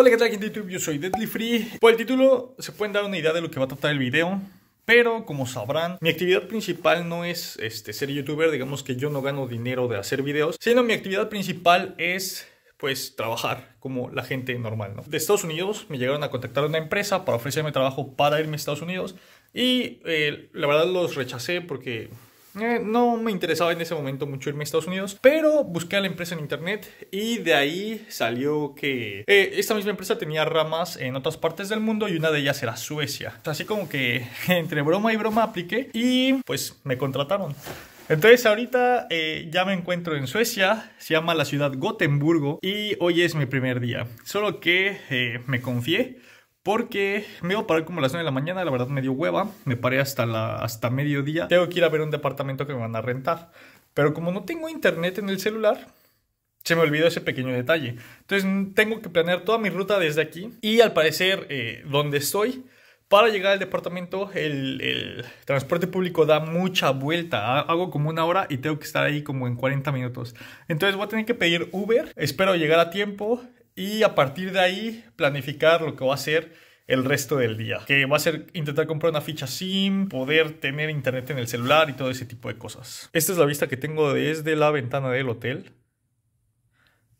Hola, ¿qué tal gente de YouTube? Yo soy Deadly Free. Por el título se pueden dar una idea de lo que va a tratar el video. Pero como sabrán, mi actividad principal no es este, ser youtuber, digamos que yo no gano dinero de hacer videos, sino mi actividad principal es pues trabajar como la gente normal. ¿no? De Estados Unidos me llegaron a contactar una empresa para ofrecerme trabajo para irme a Estados Unidos y eh, la verdad los rechacé porque eh, no me interesaba en ese momento mucho irme a Estados Unidos, pero busqué a la empresa en internet y de ahí salió que eh, esta misma empresa tenía ramas en otras partes del mundo y una de ellas era Suecia. Así como que entre broma y broma apliqué y pues me contrataron. Entonces ahorita eh, ya me encuentro en Suecia, se llama la ciudad Gotemburgo y hoy es mi primer día. Solo que me confié porque me iba a parar como a las 9 de la mañana, la verdad me dio hueva, me paré hasta, la, hasta mediodía. Tengo que ir a ver un departamento que me van a rentar, pero como no tengo internet en el celular, se me olvidó ese pequeño detalle. Entonces tengo que planear toda mi ruta desde aquí y al parecer eh, donde estoy, para llegar al departamento el, el, transporte público da mucha vuelta. Hago como una hora y tengo que estar ahí como en 40 minutos. Entonces voy a tener que pedir Uber. Espero llegar a tiempo y a partir de ahí planificar lo que va a ser el resto del día, que va a ser intentar comprar una ficha SIM, poder tener internet en el celular y todo ese tipo de cosas. Esta es la vista que tengo desde la ventana del hotel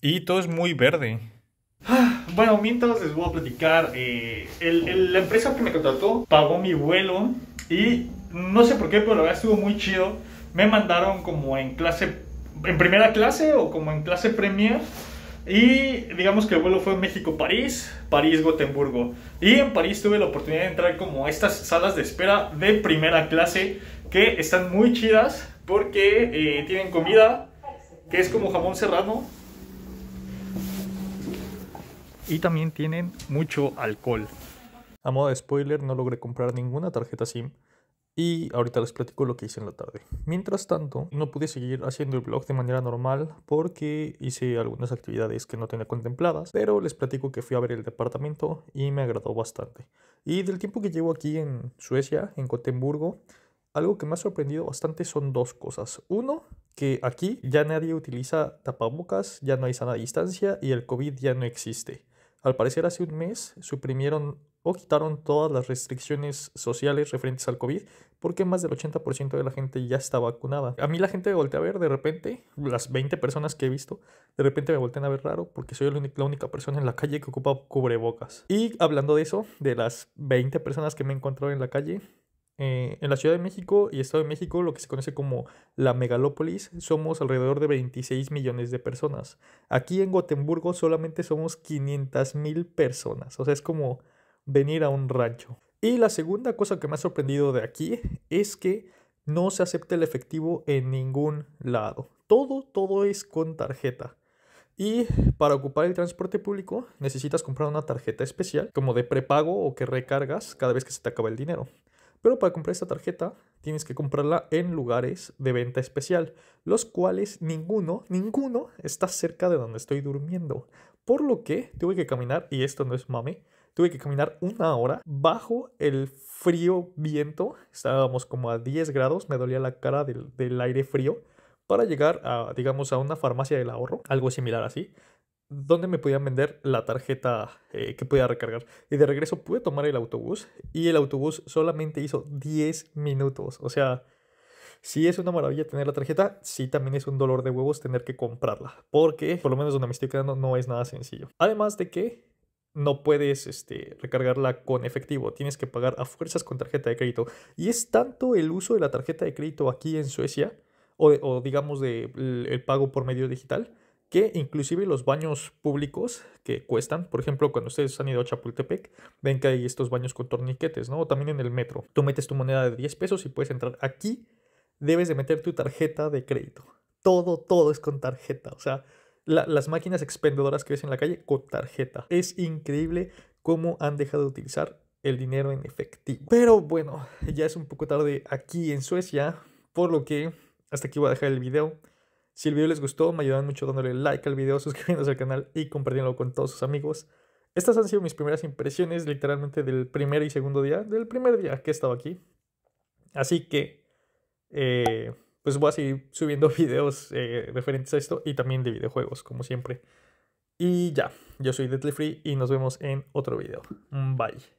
y todo es muy verde. Bueno, mientras les voy a platicar, eh, la empresa que me contrató pagó mi vuelo y no sé por qué, pero la verdad estuvo muy chido. Me mandaron como en clase, en primera clase o como en clase premier y digamos que el vuelo fue México-París, París-Gotemburgo. Y en París tuve la oportunidad de entrar como a estas salas de espera de primera clase que están muy chidas porque eh, tienen comida que es como jamón serrano. Y también tienen mucho alcohol. A modo de spoiler, no logré comprar ninguna tarjeta SIM y ahorita les platico lo que hice en la tarde. Mientras tanto, no pude seguir haciendo el blog de manera normal porque hice algunas actividades que no tenía contempladas, pero les platico que fui a ver el departamento y me agradó bastante. Y del tiempo que llevo aquí en Suecia, en Gotemburgo, algo que me ha sorprendido bastante son dos cosas. Uno, que aquí ya nadie utiliza tapabocas, ya no hay sana distancia y el COVID ya no existe. Al parecer hace un mes suprimieron o quitaron todas las restricciones sociales referentes al COVID porque más del 80% de la gente ya está vacunada. A mí la gente me voltea a ver de repente, las 20 personas que he visto, de repente me voltean a ver raro porque soy la única persona en la calle que ocupa cubrebocas. Y hablando de eso, de las 20 personas que me he encontrado en la calle, eh, en la Ciudad de México y Estado de México, lo que se conoce como la megalópolis, somos alrededor de 26 millones de personas. Aquí en Gotemburgo solamente somos 500 mil personas. O sea, es como venir a un rancho. Y la segunda cosa que me ha sorprendido de aquí es que no se acepta el efectivo en ningún lado. Todo, todo es con tarjeta. Y para ocupar el transporte público necesitas comprar una tarjeta especial, como de prepago o que recargas cada vez que se te acaba el dinero. Pero para comprar esta tarjeta tienes que comprarla en lugares de venta especial, los cuales ninguno, ninguno está cerca de donde estoy durmiendo. Por lo que tuve que caminar, y esto no es mame, Tuve que caminar una hora bajo el frío viento. Estábamos como a 10 grados, me dolía la cara del, aire frío. Para llegar a, digamos, a una farmacia del ahorro, algo similar así, donde me podían vender la tarjeta eh, que podía recargar. Y de regreso pude tomar el autobús y el autobús solamente hizo 10 minutos. O sea, si es una maravilla tener la tarjeta, Si también es un dolor de huevos tener que comprarla, porque por lo menos donde me estoy quedando no es nada sencillo. Además de que no puedes este, recargarla con efectivo, tienes que pagar a fuerzas con tarjeta de crédito. Y es tanto el uso de la tarjeta de crédito aquí en Suecia, o, digamos de, el, pago por medio digital, que inclusive los baños públicos que cuestan, por ejemplo, cuando ustedes han ido a Chapultepec, ven que hay estos baños con torniquetes, ¿no? O también en el metro, tú metes tu moneda de 10 pesos y puedes entrar. Aquí debes de meter tu tarjeta de crédito. Todo, todo es con tarjeta, o sea las máquinas expendedoras que ves en la calle con tarjeta. Es increíble cómo han dejado de utilizar el dinero en efectivo. Pero bueno, ya es un poco tarde aquí en Suecia, por lo que hasta aquí voy a dejar el video. Si el video les gustó, me ayudan mucho dándole like al video, suscribiéndose al canal y compartiéndolo con todos sus amigos. Estas han sido mis primeras impresiones, literalmente, del primer y segundo día, del primer día que he estado aquí. Así que, eh, pues voy a seguir subiendo videos eh, referentes a esto y también de videojuegos, como siempre. Y ya, yo soy Deadly Free y nos vemos en otro video. Bye.